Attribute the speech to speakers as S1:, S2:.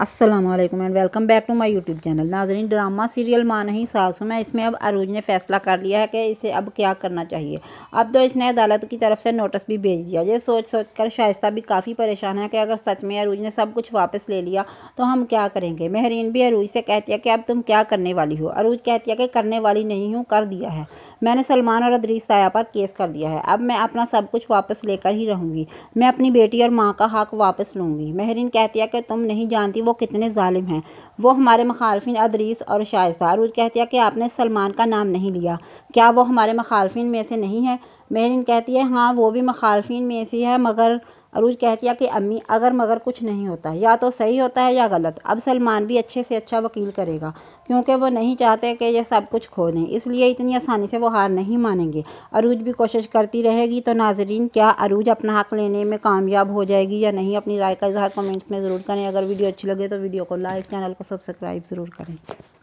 S1: Aslam and welcome back to my YouTube channel नाजरीन drama serial माँ नहीं सासू मैं इसमें अब अरूज ने फैसला कर लिया है कि इसे अब क्या करना चाहिए अब तो इसने अदालत की तरफ से नोटिस भी भेज दिया ये सोच सोच कर शाइस्ता भी काफ़ी परेशान है कि अगर सच में अरूज ने सब कुछ वापस ले लिया तो हम क्या करेंगे महरीन भी अरूज से कहती है कि अब तुम क्या करने वाली हो अरूज कहती है कि करने वाली नहीं हूँ कर दिया है मैंने सलमान और अदरीस साया पर केस कर दिया है अब मैं अपना सब कुछ वापस लेकर ही रहूँगी मैं अपनी बेटी और माँ का हक वापस लूँगी महरीन कहती है कि तुम नहीं जानती वो कितने ालिम हैं वो हमारे मखालफिन अदरीस और शाइस्तारूज कहतिया कि आपने सलमान का नाम नहीं लिया क्या वो हमारे मखालफिन में से नहीं है महरीन कहती है हाँ वो भी मखालफी में ऐसी है मगर अरूज कहती है कि अम्मी अगर मगर कुछ नहीं होता या तो सही होता है या गलत अब सलमान भी अच्छे से अच्छा वकील करेगा क्योंकि वो नहीं चाहते कि ये सब कुछ खो दें इसलिए इतनी आसानी से वो हार नहीं मानेंगे अरूज भी कोशिश करती रहेगी तो नाजरीन क्या अरूज अपना हक लेने में कामयाब हो जाएगी या नहीं अपनी राय का इजहार कमेंट्स में ज़रूर करें अगर वीडियो अच्छी लगे तो वीडियो को लाइक चैनल को सब्सक्राइब ज़रूर करें